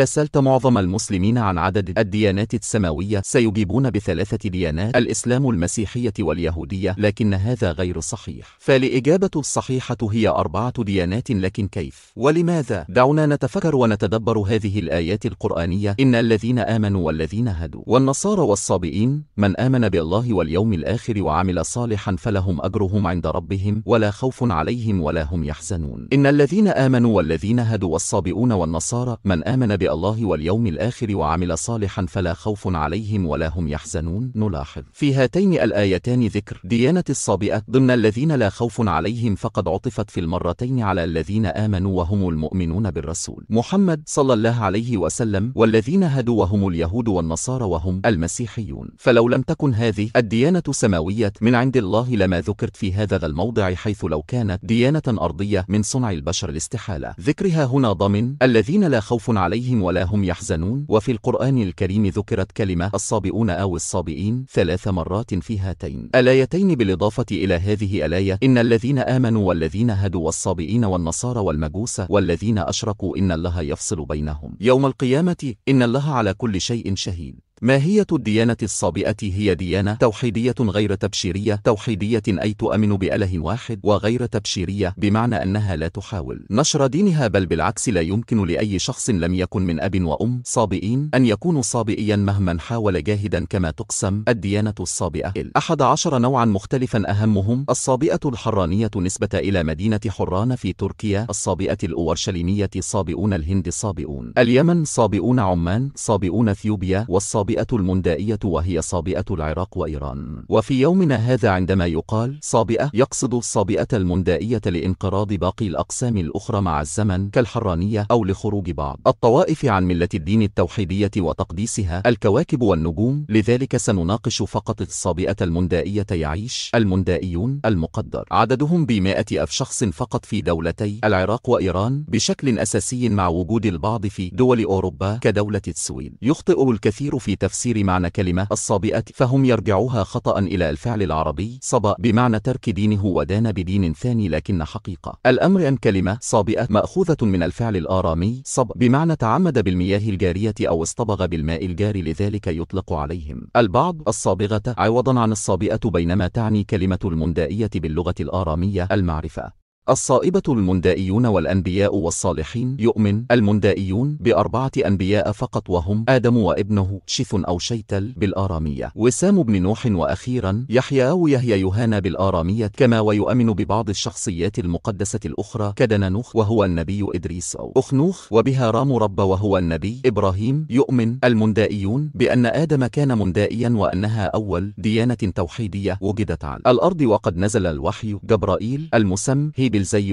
إذا سألت معظم المسلمين عن عدد الديانات السماوية سيجيبون بثلاثة ديانات الإسلام المسيحية واليهودية لكن هذا غير صحيح فالإجابة الصحيحة هي أربعة ديانات لكن كيف ولماذا دعونا نتفكر ونتدبر هذه الآيات القرآنية إن الذين آمنوا والذين هدوا والنصارى والصابئين من آمن بالله واليوم الآخر وعمل صالحا فلهم أجرهم عند ربهم ولا خوف عليهم ولا هم يحزنون إن الذين آمنوا والذين هدوا والصابئون والنصارى من آمن بالله الله واليوم الآخر وعمل صالحا فلا خوف عليهم ولا هم يحزنون نلاحظ في هاتين الآيتان ذكر ديانة الصابئة ضمن الذين لا خوف عليهم فقد عطفت في المرتين على الذين آمنوا وهم المؤمنون بالرسول محمد صلى الله عليه وسلم والذين هدوا وهم اليهود والنصارى وهم المسيحيون فلو لم تكن هذه الديانة سماوية من عند الله لما ذكرت في هذا الموضع حيث لو كانت ديانة أرضية من صنع البشر الاستحالة ذكرها هنا ضمن الذين لا خوف عليهم عليهم ولا هم يحزنون وفي القرآن الكريم ذكرت كلمة الصابئون أو الصابئين ثلاث مرات في هاتين الآيتين بالإضافة إلى هذه الآية إن الذين آمنوا والذين هدوا والصابئين والنصارى والمجوس والذين أشركوا إن الله يفصل بينهم يوم القيامة إن الله على كل شيء شهيد ماهية الديانة الصابئة هي ديانة توحيدية غير تبشيرية توحيدية أي تؤمن بأله واحد وغير تبشيرية بمعنى أنها لا تحاول نشر دينها بل بالعكس لا يمكن لأي شخص لم يكن من أب وأم صابئين أن يكون صابئيا مهما حاول جاهدا كما تقسم الديانة الصابئة أحد عشر نوعا مختلفا أهمهم الصابئة الحرانية نسبة إلى مدينة حران في تركيا الصابئة الأورشليمية صابئون الهند صابئون اليمن صابئون عمان صابئون اثيوبيا والصابئون الصابئة المندائية وهي صابئة العراق وإيران وفي يومنا هذا عندما يقال صابئة يقصد الصابئة المندائية لانقراض باقي الأقسام الأخرى مع الزمن كالحرانية أو لخروج بعض الطوائف عن ملة الدين التوحيدية وتقديسها الكواكب والنجوم لذلك سنناقش فقط الصابئة المندائية يعيش المندائيون المقدر عددهم بمائة أف شخص فقط في دولتي العراق وإيران بشكل أساسي مع وجود البعض في دول أوروبا كدولة السويد يخطئ الكثير في تفسير معنى كلمة الصابئة فهم يرجعوها خطأ إلى الفعل العربي صبا بمعنى ترك دينه ودان بدين ثاني لكن حقيقة الأمر أن كلمة صابئة مأخوذة من الفعل الآرامي صب بمعنى تعمد بالمياه الجارية أو اصطبغ بالماء الجاري لذلك يطلق عليهم البعض الصابغة عوضا عن الصابئة بينما تعني كلمة المندائية باللغة الآرامية المعرفة الصائبة المندائيون والأنبياء والصالحين يؤمن المندائيون بأربعة أنبياء فقط وهم آدم وابنه شث أو شيتل بالآرامية وسام بن نوح وأخيرا يحيى أو يهيا يهانا بالآرامية كما ويؤمن ببعض الشخصيات المقدسة الأخرى كدنانوخ وهو النبي إدريس أو أخنوخ وبها رام رب وهو النبي إبراهيم يؤمن المندائيون بأن آدم كان مندائيا وأنها أول ديانة توحيدية وجدت على الأرض وقد نزل الوحي جبرائيل المسم هي بالزي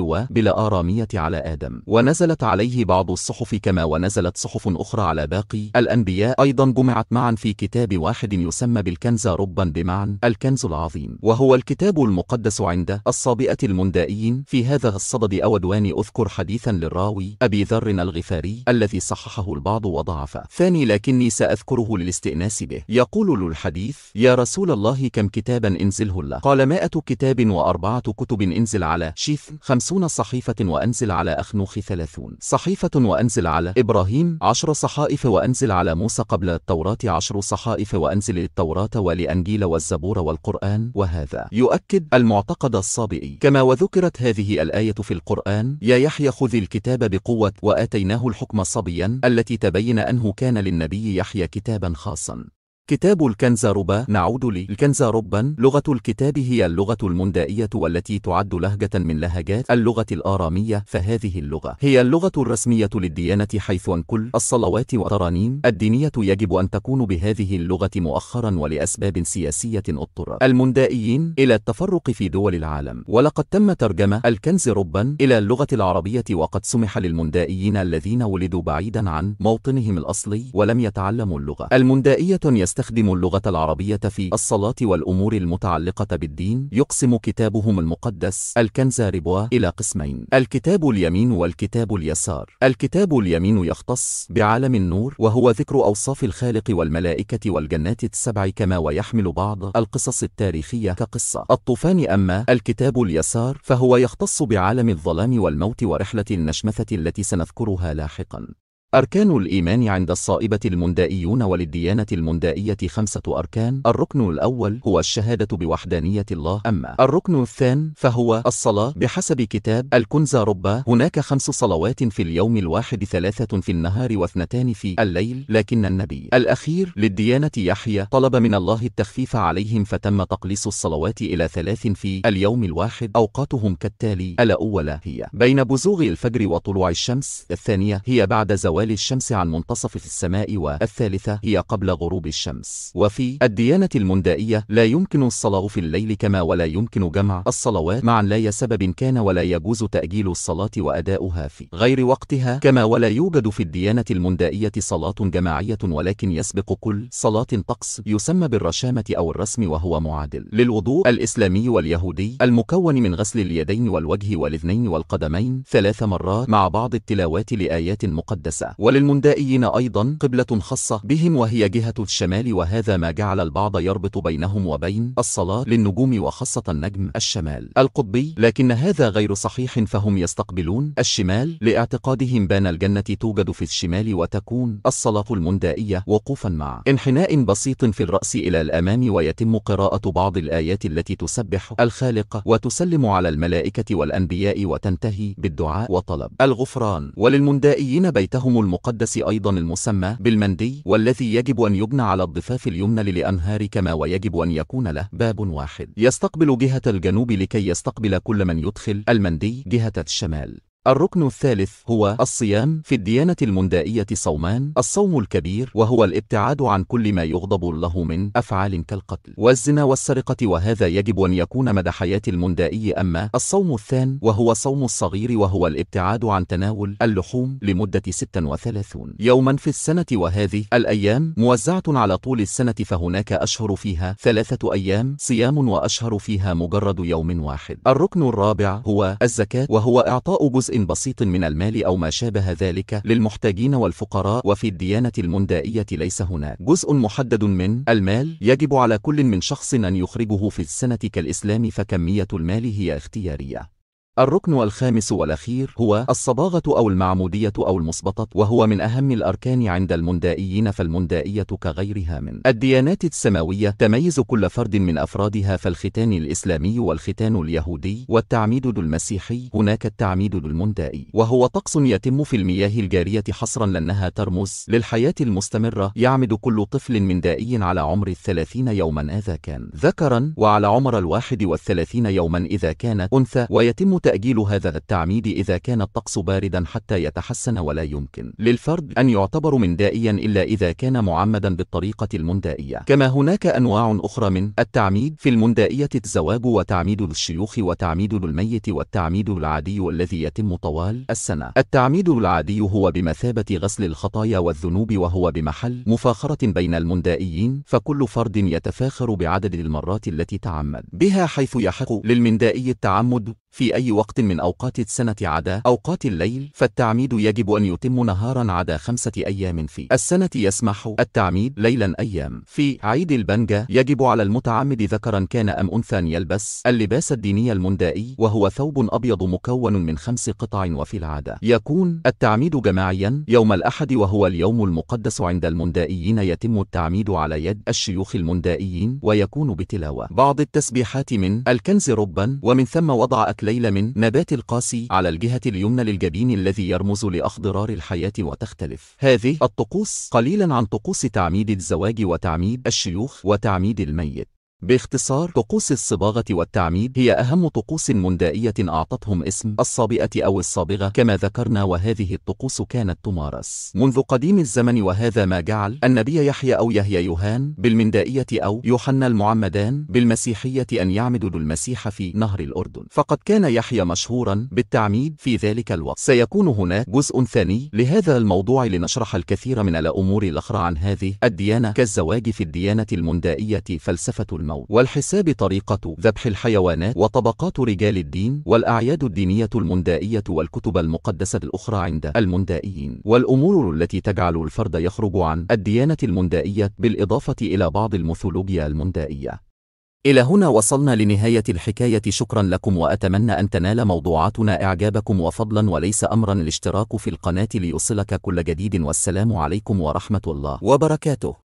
آرامية على آدم ونزلت عليه بعض الصحف كما ونزلت صحف أخرى على باقي الأنبياء أيضا جمعت معا في كتاب واحد يسمى بالكنز ربا بمعنى الكنز العظيم وهو الكتاب المقدس عند الصابئة المندائيين في هذا الصدد أودوان أذكر حديثا للراوي أبي ذر الغفاري الذي صححه البعض وضعفه ثاني لكني سأذكره للاستئناس به يقول للحديث يا رسول الله كم كتابا انزله الله قال مائة كتاب وأربعة كتب انزل على شيث خمسون صحيفة وأنزل على أخنوخ ثلاثون صحيفة وأنزل على إبراهيم عشر صحائف وأنزل على موسى قبل التوراة عشر صحائف وأنزل التوراة ولأنجيل والزبور والقرآن وهذا يؤكد المعتقد الصابئي كما وذكرت هذه الآية في القرآن يا يحيى خذ الكتاب بقوة وآتيناه الحكم صبيا التي تبين أنه كان للنبي يحيى كتابا خاصا كتاب الكنزاربا نعود ربا لغة الكتاب هي اللغة المندائية والتي تعد لهجة من لهجات اللغة الآرامية فهذه اللغة هي اللغة الرسمية للديانة حيث أن كل الصلوات والترانيم الدينية يجب أن تكون بهذه اللغة مؤخرا ولأسباب سياسية اضطر المندائيين إلى التفرق في دول العالم ولقد تم ترجمة الكنز ربا إلى اللغة العربية وقد سمح للمندائيين الذين ولدوا بعيدا عن موطنهم الأصلي ولم يتعلموا اللغة المندائية يست يستخدم اللغة العربية في الصلاة والأمور المتعلقة بالدين يقسم كتابهم المقدس الكنزة ربوة إلى قسمين الكتاب اليمين والكتاب اليسار الكتاب اليمين يختص بعالم النور وهو ذكر أوصاف الخالق والملائكة والجنات السبع كما ويحمل بعض القصص التاريخية كقصة الطوفان أما الكتاب اليسار فهو يختص بعالم الظلام والموت ورحلة النشمثة التي سنذكرها لاحقا أركان الإيمان عند الصائبة المندائيون وللديانة المندائية خمسة أركان الركن الأول هو الشهادة بوحدانية الله أما الركن الثاني فهو الصلاة بحسب كتاب الكنزة ربا هناك خمس صلوات في اليوم الواحد ثلاثة في النهار واثنتان في الليل لكن النبي الأخير للديانة يحيى طلب من الله التخفيف عليهم فتم تقليص الصلوات إلى ثلاث في اليوم الواحد أوقاتهم كالتالي الأولى هي بين بزوغ الفجر وطلوع الشمس الثانية هي بعد زواج زوال الشمس عن منتصف في السماء والثالثة هي قبل غروب الشمس وفي الديانة المندائية لا يمكن الصلاة في الليل كما ولا يمكن جمع الصلوات معا لاي سبب كان ولا يجوز تأجيل الصلاة وأداؤها في غير وقتها كما ولا يوجد في الديانة المندائية صلاة جماعية ولكن يسبق كل صلاة طقس يسمى بالرشامة أو الرسم وهو معادل للوضوء الإسلامي واليهودي المكون من غسل اليدين والوجه والاثنين والقدمين ثلاث مرات مع بعض التلاوات لآيات مقدسة وللمندائيين أيضا قبلة خاصة بهم وهي جهة الشمال وهذا ما جعل البعض يربط بينهم وبين الصلاة للنجوم وخاصة النجم الشمال القطبي لكن هذا غير صحيح فهم يستقبلون الشمال لاعتقادهم بان الجنة توجد في الشمال وتكون الصلاة المندائية وقوفا مع انحناء بسيط في الرأس إلى الأمام ويتم قراءة بعض الآيات التي تسبح الخالق وتسلم على الملائكة والأنبياء وتنتهي بالدعاء وطلب الغفران وللمندائيين بيتهم المقدس أيضا المسمى بالمندي والذي يجب أن يبنى على الضفاف اليمنى للأنهار كما ويجب أن يكون له باب واحد يستقبل جهة الجنوب لكي يستقبل كل من يدخل المندي جهة الشمال الركن الثالث هو الصيام في الديانة المندائية صومان الصوم الكبير وهو الابتعاد عن كل ما يغضب الله من أفعال كالقتل والزنا والسرقة وهذا يجب أن يكون مدى حياة المندائي أما الصوم الثان وهو صوم الصغير وهو الابتعاد عن تناول اللحوم لمدة 36 يوما في السنة وهذه الأيام موزعة على طول السنة فهناك أشهر فيها ثلاثة أيام صيام وأشهر فيها مجرد يوم واحد الركن الرابع هو الزكاة وهو إعطاء جزء بسيط من المال أو ما شابه ذلك للمحتاجين والفقراء وفي الديانة المندائية ليس هناك جزء محدد من المال يجب على كل من شخص أن يخرجه في السنة كالإسلام فكمية المال هي اختيارية الركن الخامس والأخير هو الصباغة أو المعمودية أو المصبطة وهو من أهم الأركان عند المندائيين فالمندائية كغيرها من الديانات السماوية تميز كل فرد من أفرادها فالختان الإسلامي والختان اليهودي والتعميد المسيحي هناك التعميد المندائي وهو طقس يتم في المياه الجارية حصرا لأنها ترمز للحياة المستمرة يعمد كل طفل من دائي على عمر الثلاثين يوما إذا كان ذكرا وعلى عمر الواحد والثلاثين يوما إذا كانت أنثى ويتم تأجيل هذا التعميد إذا كان الطقس باردا حتى يتحسن ولا يمكن للفرد أن يعتبر مندائيا إلا إذا كان معمدا بالطريقة المندائية كما هناك أنواع أخرى من التعميد في المندائية الزواج وتعميد للشيوخ وتعميد للميت والتعميد العادي الذي يتم طوال السنة التعميد العادي هو بمثابة غسل الخطايا والذنوب وهو بمحل مفاخرة بين المندائيين فكل فرد يتفاخر بعدد المرات التي تعمد بها حيث يحق للمندائي التعمد في أي وقت من أوقات السنة عدا أوقات الليل فالتعميد يجب أن يتم نهارا عدا خمسة أيام في السنة يسمح التعميد ليلا أيام في عيد البنجة يجب على المتعمد ذكرا كان أم أنثى يلبس اللباس الديني المندائي وهو ثوب أبيض مكون من خمس قطع وفي العادة يكون التعميد جماعيا يوم الأحد وهو اليوم المقدس عند المندائيين يتم التعميد على يد الشيوخ المندائيين ويكون بتلاوة بعض التسبيحات من الكنز ربا ومن ثم وضع أكليل من من نبات القاسي على الجهة اليمنى للجبين الذي يرمز لأخضرار الحياة وتختلف هذه الطقوس قليلا عن طقوس تعميد الزواج وتعميد الشيوخ وتعميد الميت باختصار طقوس الصباغة والتعميد هي أهم طقوس مندائية أعطتهم اسم الصابئة أو الصابغة كما ذكرنا وهذه الطقوس كانت تمارس منذ قديم الزمن وهذا ما جعل النبي يحيى أو يهيا يوهان بالمندائية أو يوحنا المعمدان بالمسيحية أن يعمدوا المسيح في نهر الأردن فقد كان يحيى مشهورا بالتعميد في ذلك الوقت سيكون هناك جزء ثاني لهذا الموضوع لنشرح الكثير من الأمور الأخرى عن هذه الديانة كالزواج في الديانة المندائية فلسفة المسيح الموت والحساب طريقة ذبح الحيوانات وطبقات رجال الدين والأعياد الدينية المندائية والكتب المقدسة الأخرى عند المندائيين والأمور التي تجعل الفرد يخرج عن الديانة المندائية بالإضافة إلى بعض الميثولوجيا المندائية إلى هنا وصلنا لنهاية الحكاية شكرا لكم وأتمنى أن تنال موضوعاتنا إعجابكم وفضلا وليس أمرا الاشتراك في القناة ليصلك كل جديد والسلام عليكم ورحمة الله وبركاته